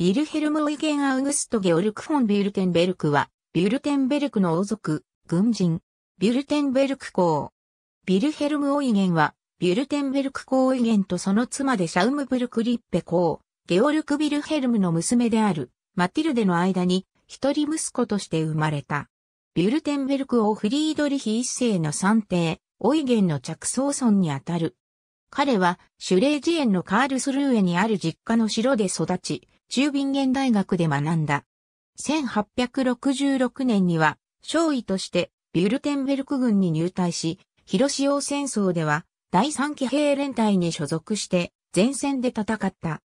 ビルヘルム・オイゲン・アウグスト・ゲオルク・フォン・ビュルテンベルクは、ビュルテンベルクの王族、軍人、ビュルテンベルク公。ビルヘルム・オイゲンは、ビュルテンベルク公オイゲンとその妻でシャウムブルク・リッペ公、ゲオルク・ビルヘルムの娘である、マティルデの間に、一人息子として生まれた。ビュルテンベルク王フリードリヒ一世の三帝、オイゲンの着想村にあたる。彼は、シュレージエンのカールスルーエにある実家の城で育ち、中ゲン大学で学んだ。1866年には、少尉としてビュルテンベルク軍に入隊し、広潮戦争では第三騎兵連隊に所属して前線で戦った。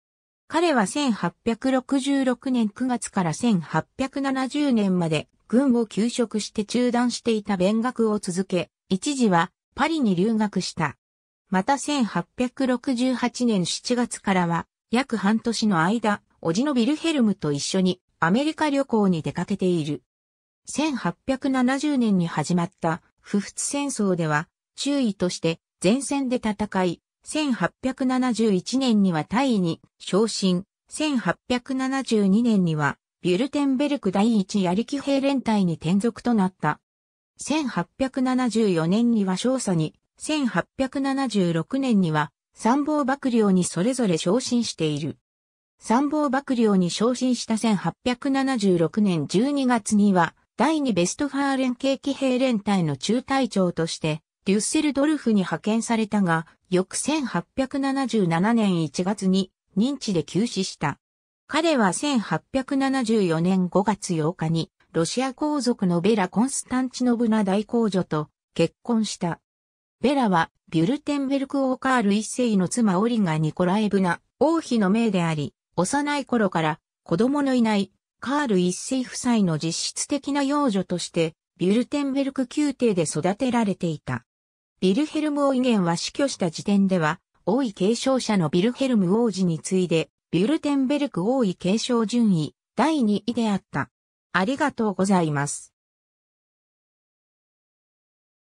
彼は1866年9月から1870年まで軍を休職して中断していた勉学を続け、一時はパリに留学した。また1868年7月からは約半年の間、おじのビルヘルムと一緒にアメリカ旅行に出かけている。1870年に始まった不仏戦争では、中尉として前線で戦い、1871年には大尉に昇進、1872年にはビュルテンベルク第一り騎兵連隊に転属となった。1874年には少佐に、1876年には参謀幕僚にそれぞれ昇進している。参謀幕僚に昇進した1876年12月には、第2ベストファーレン系騎兵連隊の中隊長として、デュッセルドルフに派遣されたが、翌1877年1月に認知で急死した。彼は1874年5月8日に、ロシア皇族のベラ・コンスタンチノブナ大公女と結婚した。ベラは、ビュルテンベルク王カール一世の妻オリガ・ニコライブナ、王妃の命であり、幼い頃から子供のいないカール一世夫妻の実質的な養女としてビュルテンベルク宮廷で育てられていた。ビルヘルム王威元は死去した時点では王位継承者のビルヘルム王子に次いでビュルテンベルク王位継承順位第2位であった。ありがとうございます。